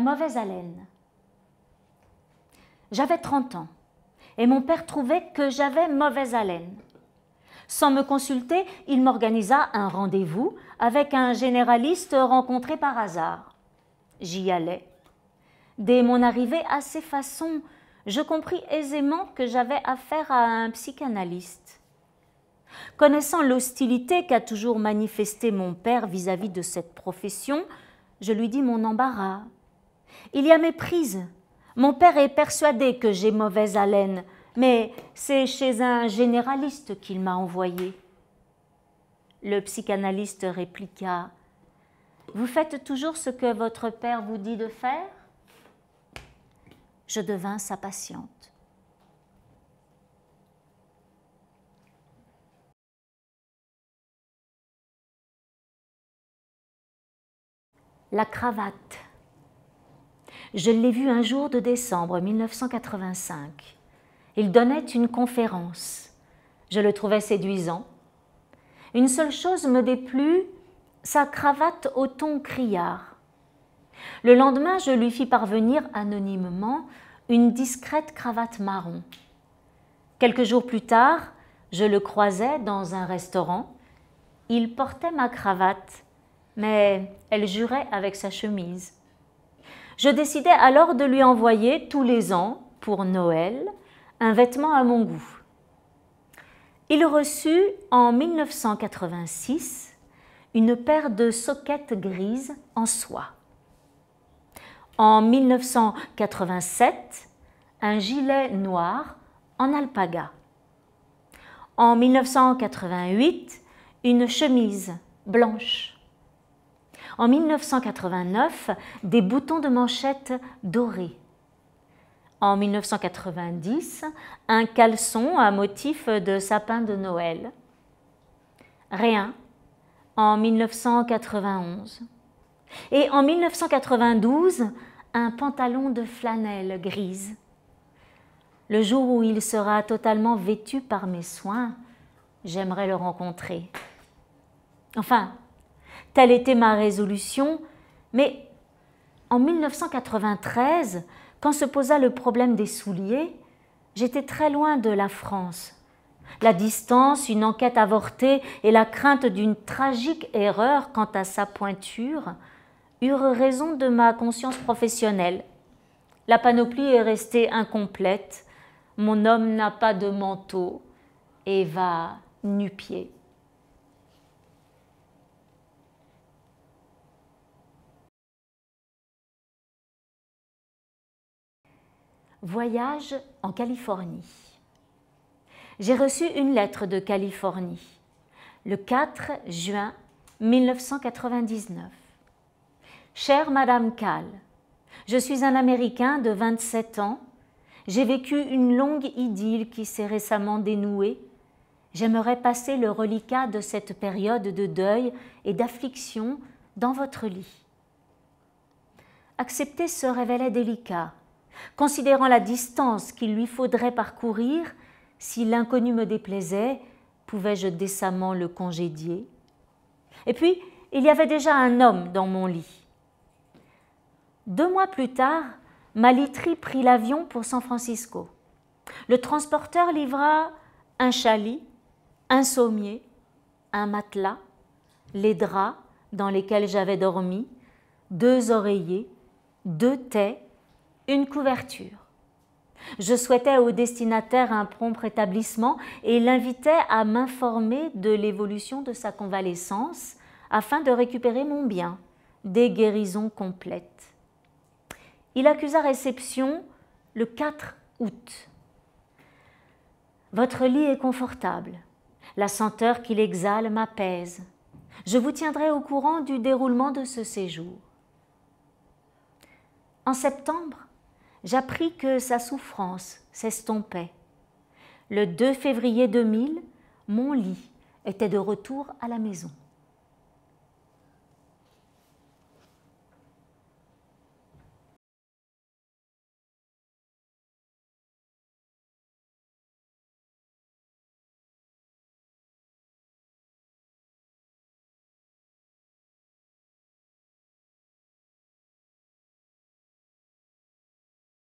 mauvaise haleine. J'avais 30 ans et mon père trouvait que j'avais mauvaise haleine. Sans me consulter, il m'organisa un rendez-vous avec un généraliste rencontré par hasard. J'y allais. Dès mon arrivée à ces façons, je compris aisément que j'avais affaire à un psychanalyste. Connaissant l'hostilité qu'a toujours manifesté mon père vis à -vis de cette profession, je lui dis mon embarras, il y a méprise. Mon père est persuadé que j'ai mauvaise haleine, mais c'est chez un généraliste qu'il m'a envoyé. Le psychanalyste répliqua Vous faites toujours ce que votre père vous dit de faire Je devins sa patiente. La cravate. Je l'ai vu un jour de décembre 1985. Il donnait une conférence. Je le trouvais séduisant. Une seule chose me déplut, sa cravate au ton criard. Le lendemain, je lui fis parvenir anonymement une discrète cravate marron. Quelques jours plus tard, je le croisais dans un restaurant. Il portait ma cravate, mais elle jurait avec sa chemise. Je décidai alors de lui envoyer tous les ans, pour Noël, un vêtement à mon goût. Il reçut en 1986 une paire de soquettes grises en soie. En 1987, un gilet noir en alpaga. En 1988, une chemise blanche. En 1989, des boutons de manchette dorés. En 1990, un caleçon à motif de sapin de Noël. Rien. En 1991. Et en 1992, un pantalon de flanelle grise. Le jour où il sera totalement vêtu par mes soins, j'aimerais le rencontrer. Enfin, Telle était ma résolution, mais en 1993, quand se posa le problème des souliers, j'étais très loin de la France. La distance, une enquête avortée et la crainte d'une tragique erreur quant à sa pointure eurent raison de ma conscience professionnelle. La panoplie est restée incomplète, mon homme n'a pas de manteau et va nu-pied. Voyage en Californie. J'ai reçu une lettre de Californie le 4 juin 1999. Chère Madame Kahl, je suis un Américain de 27 ans. J'ai vécu une longue idylle qui s'est récemment dénouée. J'aimerais passer le reliquat de cette période de deuil et d'affliction dans votre lit. Accepter ce révélait délicat considérant la distance qu'il lui faudrait parcourir, si l'inconnu me déplaisait, pouvais-je décemment le congédier Et puis, il y avait déjà un homme dans mon lit. Deux mois plus tard, ma literie prit l'avion pour San Francisco. Le transporteur livra un chalit, un sommier, un matelas, les draps dans lesquels j'avais dormi, deux oreillers, deux taies une couverture. Je souhaitais au destinataire un prompt rétablissement et l'invitais à m'informer de l'évolution de sa convalescence afin de récupérer mon bien, des guérisons complètes. Il accusa réception le 4 août. Votre lit est confortable. La senteur qu'il exhale m'apaise. Je vous tiendrai au courant du déroulement de ce séjour. En septembre, j'appris que sa souffrance s'estompait. Le 2 février 2000, mon lit était de retour à la maison.